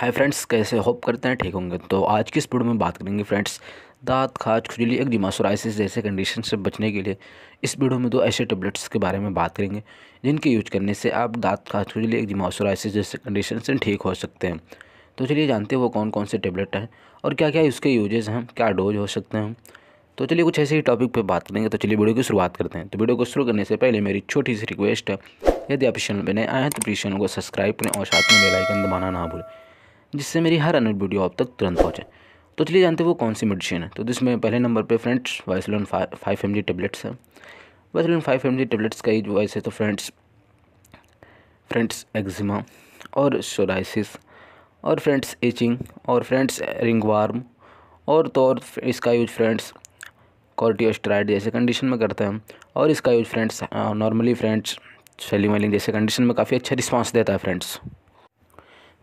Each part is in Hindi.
हाय फ्रेंड्स कैसे होप करते हैं ठीक होंगे तो आज की इस में बात करेंगे फ्रेंड्स दांत खाज खुजली एक्जिमा सोराइसिस जैसे कंडीशन से बचने के लिए इस वीडियो में दो ऐसे टेबलेट्स के बारे में बात करेंगे जिनके यूज करने से आप दांत खाज खुजली एक्जिमा सोराइसिस जैसे कंडीशन से ठीक हो सकते हैं तो चलिए जानते हैं वो कौन कौन से टेबलेट हैं और क्या क्या उसके यूजेज हैं क्या डोज हो सकते हैं तो चलिए कुछ ऐसे ही टॉपिक पर बात करेंगे तो चलिए वीडियो की शुरुआत करते हैं तो वीडियो को शुरू करने से पहले मेरी छोटी सी रिक्वेस्ट है यदि आप इस चैनल पर नए आए हैं तो प्लीज़ चैनल को सब्सक्राइब करें और साथ में बेलाइकन दबाना ना भूलें जिससे मेरी हर अनल वीडियो आप तक तुरंत पहुँचे तो चलिए जानते हैं वो कौन सी मेडिसिन है तो जिसमें पहले नंबर पर friends Wysolone five M G tablets है Wysolone five M G tablets का ही जो वैसे तो फ्रेंड्स फ्रेंड्स एक्जिमा और सोराइसिस और फ्रेंड्स एचिंग और फ्रेंड्स रिंगवार्म और तो और इसका यूज फ्रेंड्स कॉर्टियोस्ट्राइड जैसे कंडीशन में करते हैं और इसका यूज फ्रेंड्स नॉर्मली फ्रेंड्स शेलिंग वेलिंग जैसे कंडीशन में काफ़ी अच्छा रिस्पांस देता है फ्रेंड्स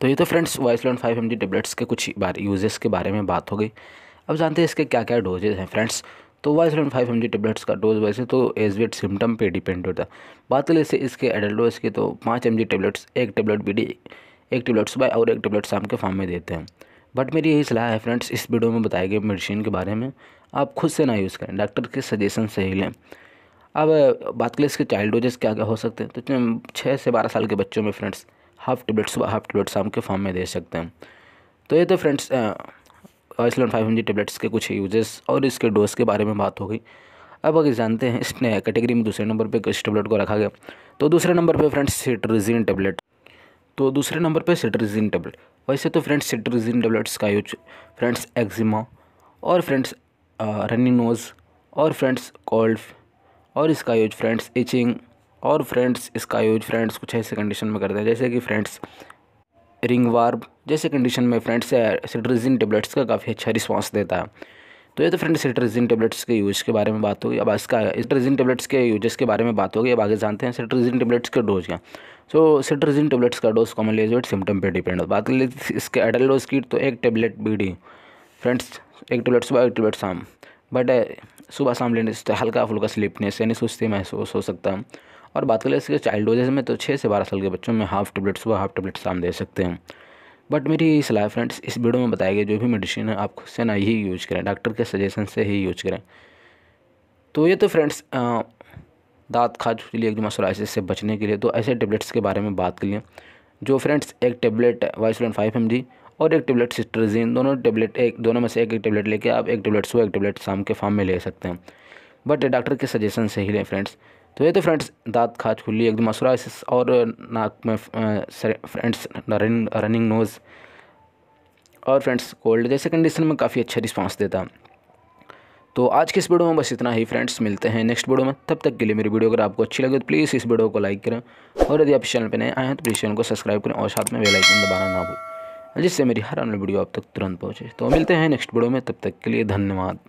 तो ये तो friends Wysolone five M tablets के कुछ बारे यूजेस के बारे में बात हो गई अब जानते हैं इसके क्या क्या डोजेज हैं फ्रेंड्स तो वाइसलॉन फाइव एम टेबलेट्स का डोज वैसे तो एज वेट सिम्टम पे डिपेंड होता है बात करें इससे इसके एडल्ट डोज की तो पाँच एम टेबलेट्स एक टेबलेट बी डी एक टेबलेट सुबह और एक टेबलेट शाम के फॉर्म में देते हैं बट मेरी यही सलाह है फ्रेंड्स इस वीडियो में बताए गए मेडिसिन के बारे में आप खुद से ना यूज़ करें डॉक्टर के सजेशन से ही लें अब बात करें इसके चाइल्ड डोजेस क्या क्या हो सकते हैं तो छः से बारह साल के बच्चों में फ्रेंड्स हाफ टेबलेट सुबह हाफ टेबलेट शाम के फॉर्म में दे सकते हैं तो ये तो friends Iceland five hundred tablets के कुछ यूजेस और इसके डोज के बारे में बात हो गई अब अगर जानते हैं इसने कैटेगरी में दूसरे नंबर पर किस टेबलेट को रखा गया तो दूसरे नंबर पर फ्रेंड्स सिट्रजिन टेबलेट तो दूसरे नंबर पर सिट्रजिन टेबलेट वैसे तो फ्रेंड्स सिट्रजिन टेबलेट्स का यूज फ्रेंड्स एक्जिमा और फ्रेंड्स रनिंग नोज़ और फ्रेंड्स कोल्ड और इसका यूज फ्रेंड्स इचिंग और फ्रेंड्स इसका यूज फ्रेंड्स कुछ ऐसे कंडीशन में करते हैं जैसे कि फ्रेंड्स रिंग वार्ब जैसे कंडीशन में फ्रेंड्स सिट्रजिन टेबलेट्स का काफ़ी अच्छा रिस्पॉन्स देता है तो ये तो फ्रेंड्स सिट्रजिन टेबलेट्स के यूज के बारे में बात होगी अब इसका सिट्रजिन टेबलेट्स के यूज़ के बारे में बात होगी अब आगे जानते हैं सिट्रजिन टेबलेट्स के डोज क्या सो सिट्रजिन टेबलेट्स का डोज कॉमन जो सिम्टम पर डिपेंड हो बात कर लेते इसके एडल्ट डोज की तो एक टेबलेट बी फ्रेंड्स एक टेबलेट सुबह एक टेबलेट शाम बट सुबह शाम लेने से हल्का फुल्का स्लीपनेस यानी सुस्ती महसूस हो सकता है और बात करें इसके चाइल्ड डोजेज में तो छः से बारह साल के बच्चों में हाफ़ टेबलेट सुबह हाफ़ टेबलेट शाम दे सकते हैं बट मेरी सलाह फ्रेंड्स इस वीडियो में बताया गया जो भी मेडिसिन है आप खुद से ना यही यूज करें डॉक्टर के सजेशन से ही यूज करें तो ये तो फ्रेंड्स दांत खाज लिए सोराइसिस से बचने के लिए तो ऐसे टेबलेट्स के बारे में बात कर करिए जो फ्रेंड्स एक टेबलेट वाइसलन फाइव एम और एक टेबलेट सिस्ट्रजीन दोनों टेबलेट एक दोनों में से एक एक टेबलेट लेके आप एक टेबलेट सुबह एक टेबलेट शाम के फार्म में ले सकते हैं बट डॉक्टर के सजेशन से ही लें फ्रेंड्स तो ये तो फ्रेंड्स दांत खाज खुली एकदम असराइसिस और नाक में फ्रेंड्स रनिंग नोज़ और फ्रेंड्स कोल्ड जैसे कंडीशन में काफ़ी अच्छा रिस्पांस देता तो आज के इस वीडियो में बस इतना ही फ्रेंड्स मिलते हैं नेक्स्ट वीडियो में तब तक के लिए मेरी वीडियो अगर आपको अच्छी लगे तो प्लीज़ इस वीडियो को लाइक करें और यदि आप इस चैनल पर नए आए हैं तो प्लीज़ चैनल को सब्सक्राइब करें और साथ में बेल दबाना ना भूलें जिससे मेरी हर अन्य वीडियो आप तक तुरंत पहुँचे तो मिलते हैं नेक्स्ट वीडियो में तब तक के लिए धन्यवाद